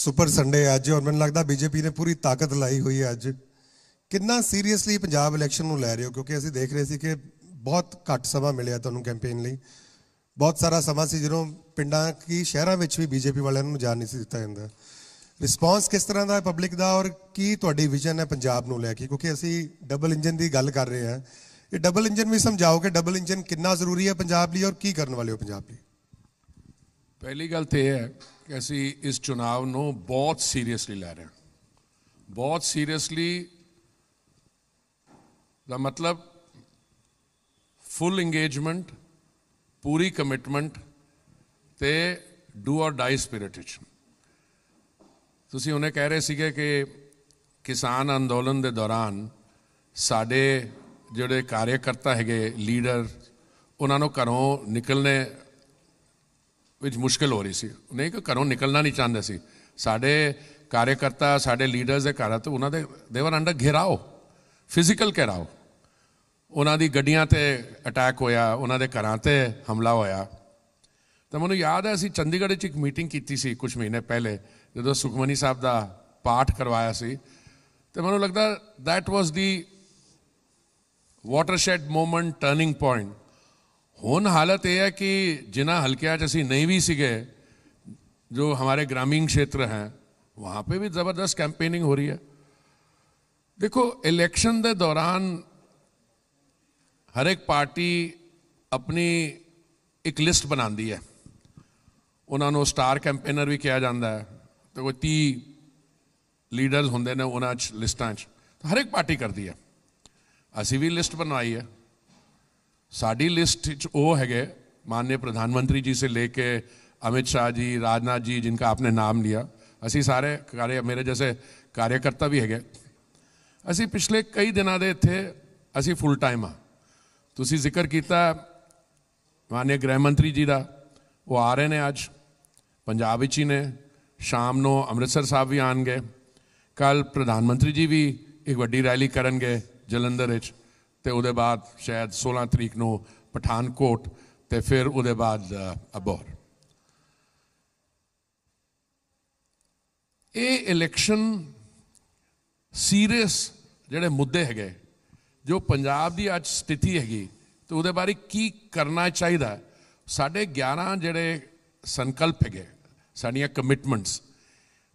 super Sunday ਅੱਜ ਔਰ ਮੈਨੂੰ ਲੱਗਦਾ ਬੀਜੇਪੀ ਨੇ ਪੂਰੀ ਤਾਕਤ ਲਾਈ ਹੋਈ ਹੈ ਅੱਜ ਕਿੰਨਾ ਸੀਰੀਅਸਲੀ ਪੰਜਾਬ ਇਲੈਕਸ਼ਨ ਨੂੰ ਲੈ ਰਹੇ ਹੋ ਕਿਉਂਕਿ ਅਸੀਂ ਦੇਖ ਰਹੇ ਸੀ ਕਿ ਬਹੁਤ ਘੱਟ ਸਮਾਂ ਮਿਲਿਆ ਤੁਹਾਨੂੰ ਕੈਂਪੇਨ ਲਈ ਬਹੁਤ ਸਾਰਾ ਸਮਾਂ ਸੀ ਜਦੋਂ ਪਿੰਡਾਂ ਕੀ ਸ਼ਹਿਰਾਂ ਵਿੱਚ ਵੀ ਬੀਜੇਪੀ ਵਾਲਿਆਂ ਨੂੰ ਜਾਣ ਨਹੀਂ ਸੀ ਦਿੱਤਾ ਜਾਂਦਾ ਰਿਸਪਾਂਸ ਕਿਸ ਤਰ੍ਹਾਂ ਦਾ ਹੈ ਪਬਲਿਕ ਦਾ ਔਰ ਕੀ ਤੁਹਾਡੀ ਵਿਜ਼ਨ ਹੈ ਪੰਜਾਬ ਨੂੰ ਲੈ ਕੇ ਕਿਉਂਕਿ ਅਸੀਂ ਡਬਲ ਇੰਜਨ ਦੀ ਗੱਲ ਕਰ ਰਹੇ ਹਾਂ ਇਹ ਡਬਲ ਇੰਜਨ ਵੀ ਸਮਝਾਓ ਕਿ ਡਬਲ ਇੰਜਨ ਕਿੰਨਾ ਜ਼ਰੂਰੀ ਹੈ ਪੰਜਾਬ ਲਈ ਔਰ ਕੀ ਕਰਨ ਵਾਲੇ ਹੋ ਪੰਜਾਬ ਲਈ ਪਹਿਲੀ ਗੱਲ ਤੇ ਹੈ ਕਿ ਅਸੀਂ ਇਸ ਚੋਣ ਨੂੰ ਬਹੁਤ ਸੀਰੀਅਸਲੀ ਲੈ ਰਹੇ ਹਾਂ ਬਹੁਤ ਸੀਰੀਅਸਲੀ ਦਾ ਮਤਲਬ ਫੁੱਲ ਇੰਗੇਜਮੈਂਟ ਪੂਰੀ ਕਮਿਟਮੈਂਟ ਤੇ ਡੂ অর ਡਾਈ ਸਪਿਰਿਟ ਵਿੱਚ ਤੁਸੀਂ ਉਹਨੇ ਕਹਿ ਰਹੇ ਸੀਗੇ ਕਿ ਕਿਸਾਨ ਅੰਦੋਲਨ ਦੇ ਦੌਰਾਨ ਸਾਡੇ ਜਿਹੜੇ ਕਾਰਜਕਰਤਾ ਹੈਗੇ ਲੀਡਰ ਉਹਨਾਂ ਨੂੰ ਘਰੋਂ ਨਿਕਲਨੇ ਵਿੱਚ ਮੁਸ਼ਕਲ ਹੋ ਰਹੀ ਸੀ ਨਹੀਂ ਕਿ ਘਰੋਂ ਨਿਕਲਣਾ ਨਹੀਂ ਚਾਹੁੰਦੇ ਸੀ ਸਾਡੇ ਕਾਰਜਕਰਤਾ ਸਾਡੇ ਲੀਡਰਸ ਦੇ ਘਰਾਂ ਤੋਂ ਉਹਨਾਂ ਦੇ ਦੇ ਵਰ ਅੰਡਰ ਘੇਰਾਓ ਫਿਜ਼ੀਕਲ ਘੇਰਾਓ ਉਹਨਾਂ ਦੀ ਗੱਡੀਆਂ ਤੇ ਅਟੈਕ ਹੋਇਆ ਉਹਨਾਂ ਦੇ ਘਰਾਂ ਤੇ ਹਮਲਾ ਹੋਇਆ ਤਾਂ ਮੈਨੂੰ ਯਾਦ ਹੈ ਅਸੀਂ ਚੰਡੀਗੜ੍ਹ 'ਚ ਇੱਕ ਮੀਟਿੰਗ ਕੀਤੀ ਸੀ ਕੁਝ ਮਹੀਨੇ ਪਹਿਲੇ ਜਦੋਂ ਸੁਖਮਨੀ ਸਾਹਿਬ ਦਾ ਪਾਠ ਕਰਵਾਇਆ ਸੀ ਤੇ ਮੈਨੂੰ ਲੱਗਦਾ that was the watershed moment turning point ਹੁਣ ਹਾਲਤ ਇਹ ਹੈ ਕਿ ਜਿਨ੍ਹਾਂ ਹਲਕਿਆਂ 'ਚ ਅਸੀਂ ਨਹੀਂ ਵੀ ਸੀਗੇ ਜੋ ਹਮਾਰੇ ਗ੍ਰਾਮੀਣ ਖੇਤਰ ਹੈ ਵਹਾਂ ਪੇ ਵੀ ਜ਼ਬਰਦਸਤ ਕੈਂਪੇਨਿੰਗ ਹੋ ਰਹੀ ਹੈ ਦੇਖੋ ਇਲੈਕਸ਼ਨ ਦੇ ਦੌਰਾਨ ਹਰ ਇੱਕ ਪਾਰਟੀ ਆਪਣੀ ਇੱਕ ਲਿਸਟ ਬਣਾਉਂਦੀ ਹੈ ਉਹਨਾਂ ਨੂੰ ਸਟਾਰ ਕੈਂਪੇਨਰ ਵੀ ਕਿਹਾ ਜਾਂਦਾ ਹੈ ਤੇ ਕੋਈ 30 ਲੀਡਰਸ ਹੁੰਦੇ ਨੇ ਉਹਨਾਂ ਚ ਲਿਸਟਾਂ ਚ ਹਰ ਇੱਕ ਪਾਰਟੀ ਕਰਦੀ ਹੈ ਅਸੀਂ ਵੀ ਲਿਸਟ ਬਣਾਈ ਹੈ ਸਾਡੀ ਲਿਸਟ ਵਿੱਚ ਉਹ ਹੈਗੇ ਪ੍ਰਧਾਨ ਮੰਤਰੀ ਜੀ ਸੇ ਲੈ ਕੇ ਅਮਿਤ ਸ਼ਾਹ ਜੀ ਰਾਜਨਾਥ ਜੀ जिनका ਆਪਨੇ ਨਾਮ ਲਿਆ ਅਸੀਂ ਸਾਰੇ ਕਾਰੇ ਮੇਰੇ ਜੈਸੇ ਕਾਰਜਕਰਤਾ ਵੀ ਹੈਗੇ ਅਸੀਂ ਪਿਛਲੇ ਕਈ ਦਿਨਾਂ ਦੇ ਇੱਥੇ ਅਸੀਂ ਫੁੱਲ ਟਾਈਮ ਆ ਤੁਸੀਂ ਜ਼ਿਕਰ ਕੀਤਾ ਮਾਨਯੋਗ ਗ੍ਰਹਿ ਮੰਤਰੀ ਜੀ ਦਾ ਉਹ ਆ ਰਹੇ ਨੇ ਅੱਜ ਪੰਜਾਬ ਵਿੱਚ ਹੀ ਨੇ ਸ਼ਾਮ ਨੂੰ ਅੰਮ੍ਰਿਤਸਰ ਸਾਹਿਬ ਵੀ ਆਣਗੇ ਕੱਲ ਪ੍ਰਧਾਨ ਮੰਤਰੀ ਜੀ ਵੀ ਇੱਕ ਵੱਡੀ ਰੈਲੀ ਕਰਨਗੇ ਜਲੰਧਰ ਵਿੱਚ ਤੇ ਉਹਦੇ ਬਾਅਦ ਸ਼ਾਇਦ 16 ਤਰੀਕ ਨੂੰ ਪਠਾਨਕੋਟ ਤੇ ਫਿਰ ਉਹਦੇ ਬਾਅਦ ਅਬੋਹਰ ਇਹ ਇਲੈਕਸ਼ਨ ਸੀਰੀਅਸ ਜਿਹੜੇ ਮੁੱਦੇ ਹੈਗੇ ਜੋ ਪੰਜਾਬ ਦੀ ਅੱਜ ਸਥਿਤੀ ਹੈਗੀ ਤੇ ਉਹਦੇ ਬਾਰੇ ਕੀ ਕਰਨਾ ਚਾਹੀਦਾ ਸਾਡੇ 11 ਜਿਹੜੇ ਸੰਕਲਪ ਹੈਗੇ ਸਾਡੀਆਂ ਕਮਿਟਮੈਂਟਸ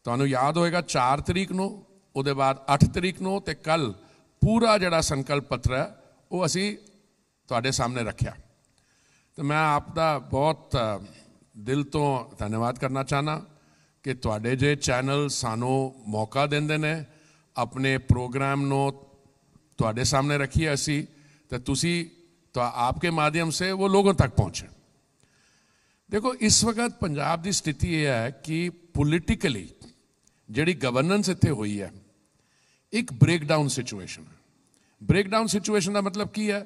ਤੁਹਾਨੂੰ ਯਾਦ ਹੋਏਗਾ 4 ਤਰੀਕ ਨੂੰ ਉਹਦੇ ਬਾਅਦ 8 ਤਰੀਕ ਨੂੰ ਤੇ ਕੱਲ ਪੂਰਾ ਜਿਹੜਾ ਸੰਕਲਪ ਪੱਤਰ ਹੈ ਉਹ ਅਸੀਂ ਤੁਹਾਡੇ ਸਾਹਮਣੇ ਰੱਖਿਆ ਤੇ ਮੈਂ ਆਪ ਦਾ ਬਹੁਤ ਦਿਲ ਤੋਂ ਧੰਨਵਾਦ ਕਰਨਾ ਚਾਹਨਾ ਕਿ ਤੁਹਾਡੇ ਜੇ ਚੈਨਲ ਸਾਨੂੰ ਮੌਕਾ ਦਿੰਦੇ ਨੇ ਆਪਣੇ ਪ੍ਰੋਗਰਾਮ ਨੂੰ ਤੁਹਾਡੇ ਸਾਹਮਣੇ ਰੱਖੀਏ ਅਸੀਂ ਤੇ ਤੁਸੀਂ ਤਾਂ ਆਪਕੇ ਮਾਧਿਅਮ ਸੇ ਉਹ ਲੋਕਾਂ ਤੱਕ ਪਹੁੰਚੇ ਦੇਖੋ ਇਸ ਵਕਤ ਪੰਜਾਬ ਦੀ ਸਥਿਤੀ ਇਹ ਹੈ ਕਿ ਪੋਲੀਟੀਕਲੀ ਜਿਹੜੀ ਗਵਰਨੈਂਸ ਇੱਥੇ ਹੋਈ ਹੈ ਇੱਕ ਬ੍ਰੇਕਡਾਊਨ ਸਿਚੁਏਸ਼ਨ ਬ੍ਰੇਕਡਾਊਨ ਸਿਚੁਏਸ਼ਨ ਦਾ ਮਤਲਬ ਕੀ ਹੈ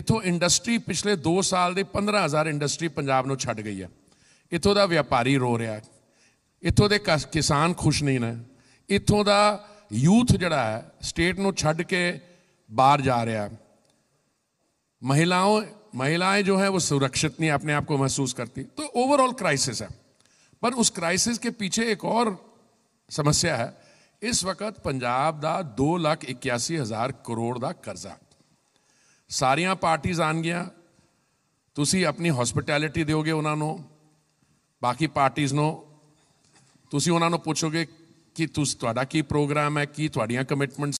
ਇਥੋਂ ਇੰਡਸਟਰੀ ਪਿਛਲੇ 2 ਸਾਲ ਦੇ 15000 ਇੰਡਸਟਰੀ ਪੰਜਾਬ ਨੂੰ ਛੱਡ ਗਈ ਹੈ ਇਥੋਂ ਦਾ ਵਪਾਰੀ ਰੋ ਰਿਹਾ ਹੈ ਇਥੋਂ ਦੇ ਕਿਸਾਨ ਖੁਸ਼ ਨਹੀਂ ਨੇ ਇਥੋਂ ਦਾ ਯੂਥ ਜਿਹੜਾ ਹੈ ਸਟੇਟ ਨੂੰ ਛੱਡ ਕੇ ਬਾਹਰ ਜਾ ਰਿਹਾ ਹੈ महिलाओं महिलाएं जो हैं वो सुरक्षित नहीं अपने आप को महसूस करती तो ओवरऑल क्राइसिस है पर उस क्राइसिस के पीछे एक और समस्या है ਇਸ ਵਕਤ ਪੰਜਾਬ ਦਾ 281000 ਕਰੋੜ ਦਾ ਕਰਜ਼ਾ ਸਾਰੀਆਂ ਪਾਰਟੀਆਂ ਆਣ ਗਿਆ ਤੁਸੀਂ ਆਪਣੀ ਹਸਪਿਟੈਲਿਟੀ ਦਿਓਗੇ ਉਹਨਾਂ ਨੂੰ ਬਾਕੀ ਪਾਰਟੀਆਂ ਨੂੰ ਤੁਸੀਂ ਉਹਨਾਂ ਨੂੰ ਪੁੱਛੋਗੇ ਕਿ ਤੁਸ ਤੁਹਾਡਾ ਕੀ ਪ੍ਰੋਗਰਾਮ ਹੈ ਕੀ ਤੁਹਾਡੀਆਂ ਕਮਿਟਮੈਂਟਸ